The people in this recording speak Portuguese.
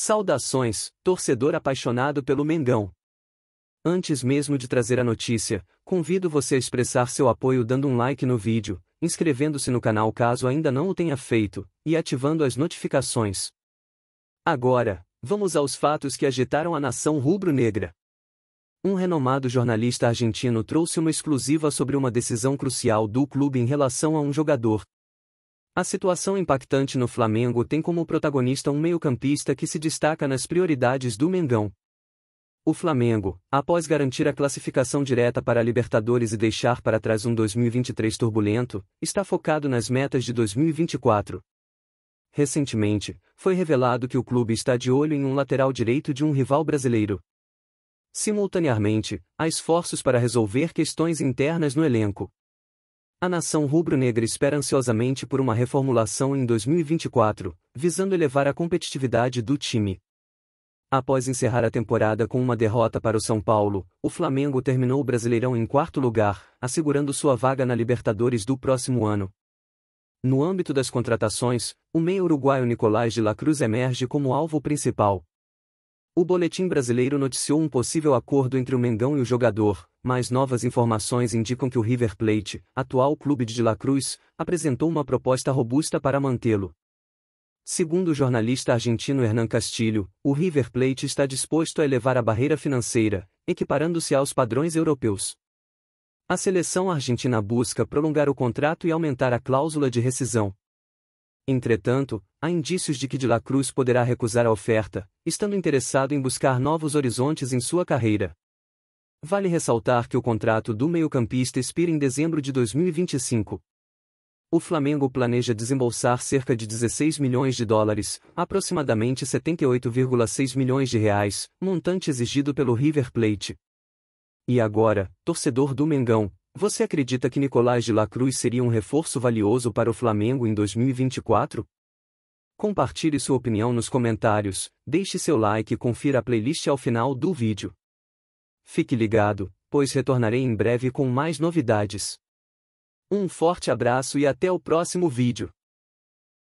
Saudações, torcedor apaixonado pelo Mengão. Antes mesmo de trazer a notícia, convido você a expressar seu apoio dando um like no vídeo, inscrevendo-se no canal caso ainda não o tenha feito, e ativando as notificações. Agora, vamos aos fatos que agitaram a nação rubro-negra. Um renomado jornalista argentino trouxe uma exclusiva sobre uma decisão crucial do clube em relação a um jogador, a situação impactante no Flamengo tem como protagonista um meio-campista que se destaca nas prioridades do Mengão. O Flamengo, após garantir a classificação direta para a Libertadores e deixar para trás um 2023 turbulento, está focado nas metas de 2024. Recentemente, foi revelado que o clube está de olho em um lateral direito de um rival brasileiro. Simultaneamente, há esforços para resolver questões internas no elenco. A nação rubro-negra espera ansiosamente por uma reformulação em 2024, visando elevar a competitividade do time. Após encerrar a temporada com uma derrota para o São Paulo, o Flamengo terminou o Brasileirão em quarto lugar, assegurando sua vaga na Libertadores do próximo ano. No âmbito das contratações, o meio uruguaio Nicolás de la Cruz emerge como alvo principal. O Boletim Brasileiro noticiou um possível acordo entre o Mengão e o jogador, mas novas informações indicam que o River Plate, atual clube de La Cruz, apresentou uma proposta robusta para mantê-lo. Segundo o jornalista argentino Hernan Castilho, o River Plate está disposto a elevar a barreira financeira, equiparando-se aos padrões europeus. A seleção argentina busca prolongar o contrato e aumentar a cláusula de rescisão. Entretanto, há indícios de que De La Cruz poderá recusar a oferta, estando interessado em buscar novos horizontes em sua carreira. Vale ressaltar que o contrato do meio-campista expira em dezembro de 2025. O Flamengo planeja desembolsar cerca de 16 milhões de dólares, aproximadamente 78,6 milhões de reais, montante exigido pelo River Plate. E agora, torcedor do Mengão, você acredita que Nicolás de la Cruz seria um reforço valioso para o Flamengo em 2024? Compartilhe sua opinião nos comentários, deixe seu like e confira a playlist ao final do vídeo. Fique ligado, pois retornarei em breve com mais novidades. Um forte abraço e até o próximo vídeo.